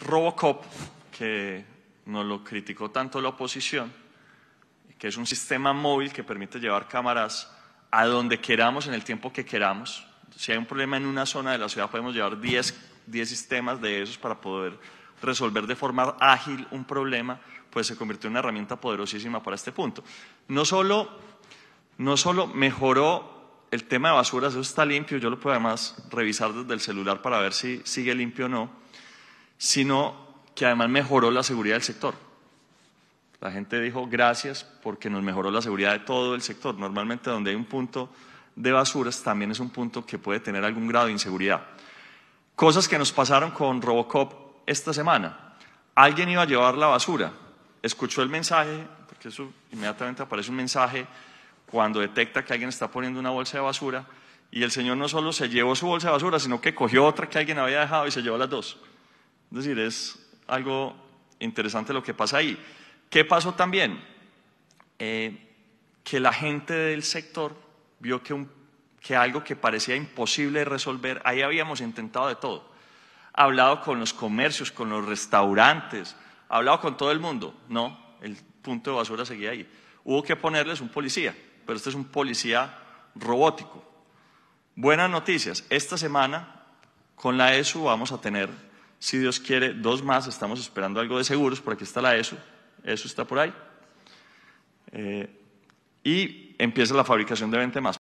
Robocop, que nos lo criticó tanto la oposición, que es un sistema móvil que permite llevar cámaras a donde queramos en el tiempo que queramos. Si hay un problema en una zona de la ciudad, podemos llevar 10, sistemas de esos para poder resolver de forma ágil un problema, pues se convirtió en una herramienta poderosísima para este punto. No solo, no solo mejoró el tema de basuras, eso está limpio, yo lo puedo además revisar desde el celular para ver si sigue limpio o no, sino que además mejoró la seguridad del sector. La gente dijo gracias porque nos mejoró la seguridad de todo el sector. Normalmente donde hay un punto de basuras también es un punto que puede tener algún grado de inseguridad. Cosas que nos pasaron con Robocop esta semana. Alguien iba a llevar la basura, escuchó el mensaje, porque eso inmediatamente aparece un mensaje cuando detecta que alguien está poniendo una bolsa de basura y el señor no solo se llevó su bolsa de basura, sino que cogió otra que alguien había dejado y se llevó las dos. Es decir, es algo interesante lo que pasa ahí. ¿Qué pasó también? Eh, que la gente del sector vio que, que algo que parecía imposible de resolver, ahí habíamos intentado de todo. Hablado con los comercios, con los restaurantes, hablado con todo el mundo. No, el punto de basura seguía ahí. Hubo que ponerles un policía, pero este es un policía robótico. Buenas noticias. Esta semana con la ESU vamos a tener si Dios quiere, dos más. Estamos esperando algo de seguros, por aquí está la ESO. ESO está por ahí. Eh, y empieza la fabricación de 20 más.